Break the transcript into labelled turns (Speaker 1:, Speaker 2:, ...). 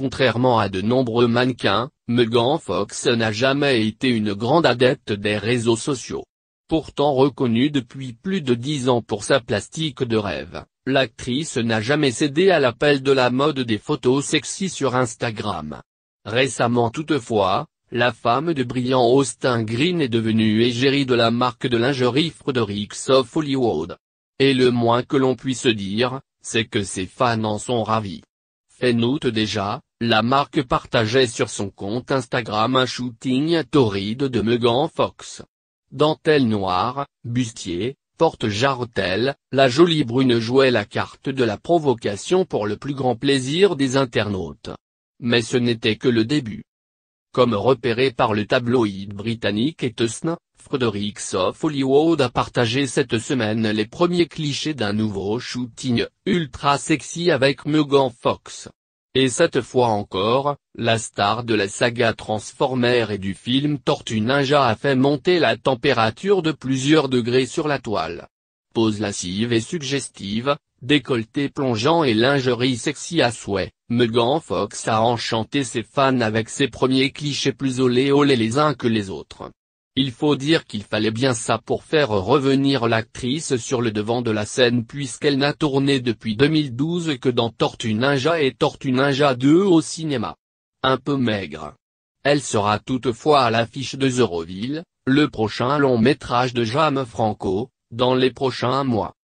Speaker 1: Contrairement à de nombreux mannequins, Megan Fox n'a jamais été une grande adepte des réseaux sociaux. Pourtant reconnue depuis plus de dix ans pour sa plastique de rêve, l'actrice n'a jamais cédé à l'appel de la mode des photos sexy sur Instagram. Récemment toutefois, la femme de brillant Austin Green est devenue égérie de la marque de lingerie Fredericks of Hollywood. Et le moins que l'on puisse dire, c'est que ses fans en sont ravis. Et note déjà, la marque partageait sur son compte Instagram un shooting torride de Megan Fox. Dentelle noire, bustier, porte jarretelle, la jolie brune jouait la carte de la provocation pour le plus grand plaisir des internautes. Mais ce n'était que le début comme repéré par le tabloïd britannique Ethelsn, Frederick of Hollywood a partagé cette semaine les premiers clichés d'un nouveau shooting ultra sexy avec Megan Fox. Et cette fois encore, la star de la saga Transformers et du film Tortue Ninja a fait monter la température de plusieurs degrés sur la toile. Pose lascive et suggestive, décolleté plongeant et lingerie sexy à souhait, Megan Fox a enchanté ses fans avec ses premiers clichés plus olé les uns que les autres. Il faut dire qu'il fallait bien ça pour faire revenir l'actrice sur le devant de la scène puisqu'elle n'a tourné depuis 2012 que dans Tortue Ninja et Tortue Ninja 2 au cinéma. Un peu maigre. Elle sera toutefois à l'affiche de Zeroville, le prochain long métrage de James Franco, dans les prochains mois.